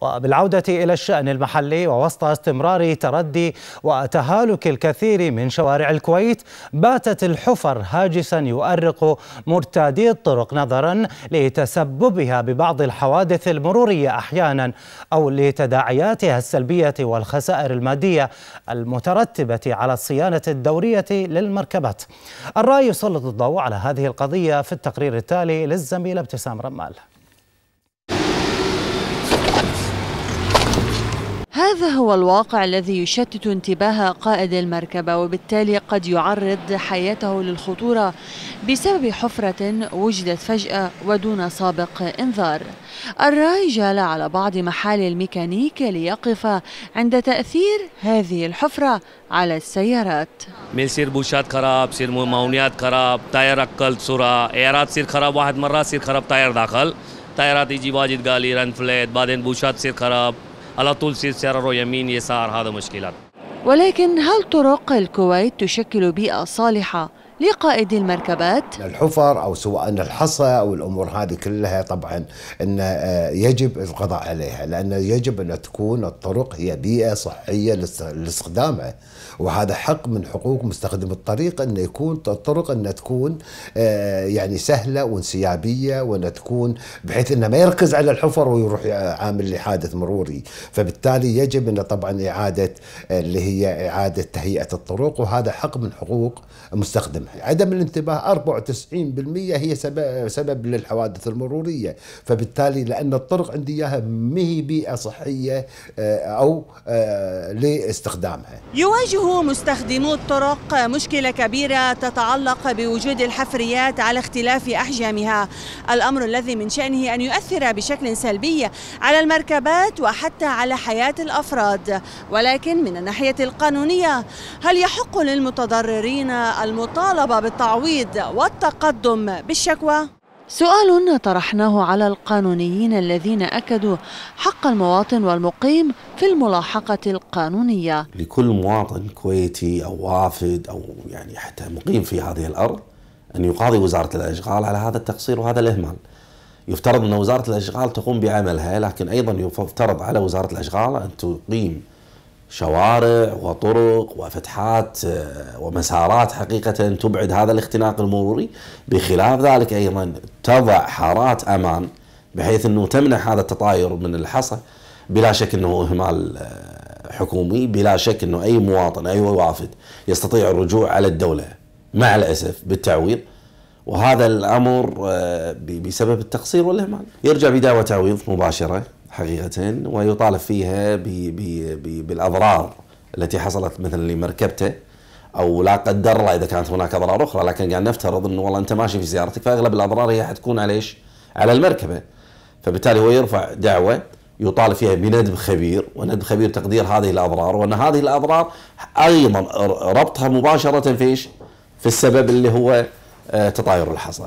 وبالعودة إلى الشأن المحلي ووسط استمرار تردي وتهالك الكثير من شوارع الكويت باتت الحفر هاجسا يؤرق مرتادي الطرق نظرا لتسببها ببعض الحوادث المرورية أحيانا أو لتداعياتها السلبية والخسائر المادية المترتبة على الصيانة الدورية للمركبات الرأي يسلط الضوء على هذه القضية في التقرير التالي للزميلة ابتسام رمال هذا هو الواقع الذي يشتت انتباه قائد المركبة وبالتالي قد يعرض حياته للخطورة بسبب حفرة وجدت فجأة ودون سابق انذار الراي جال على بعض محال الميكانيك ليقف عند تأثير هذه الحفرة على السيارات ميل سير بوشات خراب سير مونيات خراب تاير أقل سرعة ايرات سير خراب واحد مرة سير خراب تاير داخل تايرات يجي واجد قالي رنفلت بعدين بوشات سير خراب على طول سير سيارة يمين يسار هذا مشكلات ولكن هل طرق الكويت تشكل بيئة صالحة لقائدي المركبات الحفر أو سواء الحصى أو الأمور هذه كلها طبعا أن آه، يجب القضاء عليها لأن يجب أن تكون الطرق هي بيئة صحية لاستخدامها وهذا حق من حقوق مستخدم الطريق أن يكون الطرق أن تكون آه، يعني سهلة وانسيابية وأن تكون بحيث أنه ما يركز على الحفر ويروح عامل لي حادث مروري فبالتالي يجب أن طبعا إعادة آه، اللي هي إعادة تهيئة الطرق وهذا حق من حقوق مستخدم عدم الانتباه 94% هي سبب, سبب للحوادث المرورية فبالتالي لأن الطرق عندي إياها مهي بيئة صحية آه، أو آه، لاستخدامها يواجه مستخدمو الطرق مشكلة كبيرة تتعلق بوجود الحفريات على اختلاف أحجامها الأمر الذي من شأنه أن يؤثر بشكل سلبي على المركبات وحتى على حياة الأفراد ولكن من الناحية القانونية هل يحق للمتضررين المطالبة مطالبة بالتعويض والتقدم بالشكوى؟ سؤال طرحناه على القانونيين الذين أكدوا حق المواطن والمقيم في الملاحقة القانونية لكل مواطن كويتي أو وافد أو يعني حتى مقيم في هذه الأرض أن يقاضي وزارة الأشغال على هذا التقصير وهذا الإهمال يفترض أن وزارة الأشغال تقوم بعملها لكن أيضا يفترض على وزارة الأشغال أن تقيم شوارع وطرق وفتحات آه، ومسارات حقيقة تبعد هذا الاختناق المروري بخلاف ذلك أيضا تضع حارات أمان بحيث أنه تمنع هذا التطاير من الحصى بلا شك أنه إهمال آه، حكومي بلا شك أنه أي مواطن أي وافد يستطيع الرجوع على الدولة مع الأسف بالتعويض وهذا الأمر آه، بسبب التقصير والإهمال يرجع بدعوة تعويض مباشرة حقيقة ويطالب فيها بـ بـ بـ بالأضرار التي حصلت مثلا لمركبته أو لا قدر الله إذا كانت هناك أضرار أخرى لكن قاعد نفترض أنه والله أنت ماشي في سيارتك فأغلب الأضرار هي حتكون على إيش؟ على المركبة فبالتالي هو يرفع دعوة يطالب فيها بندب خبير وندب خبير تقدير هذه الأضرار وأن هذه الأضرار أيضا ربطها مباشرة في إيش؟ في السبب اللي هو آه، تطاير الحصى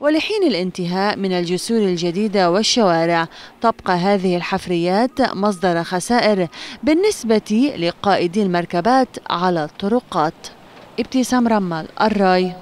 ولحين الانتهاء من الجسور الجديدة والشوارع تبقى هذه الحفريات مصدر خسائر بالنسبة لقائدي المركبات على الطرقات ابتسام رمال الراي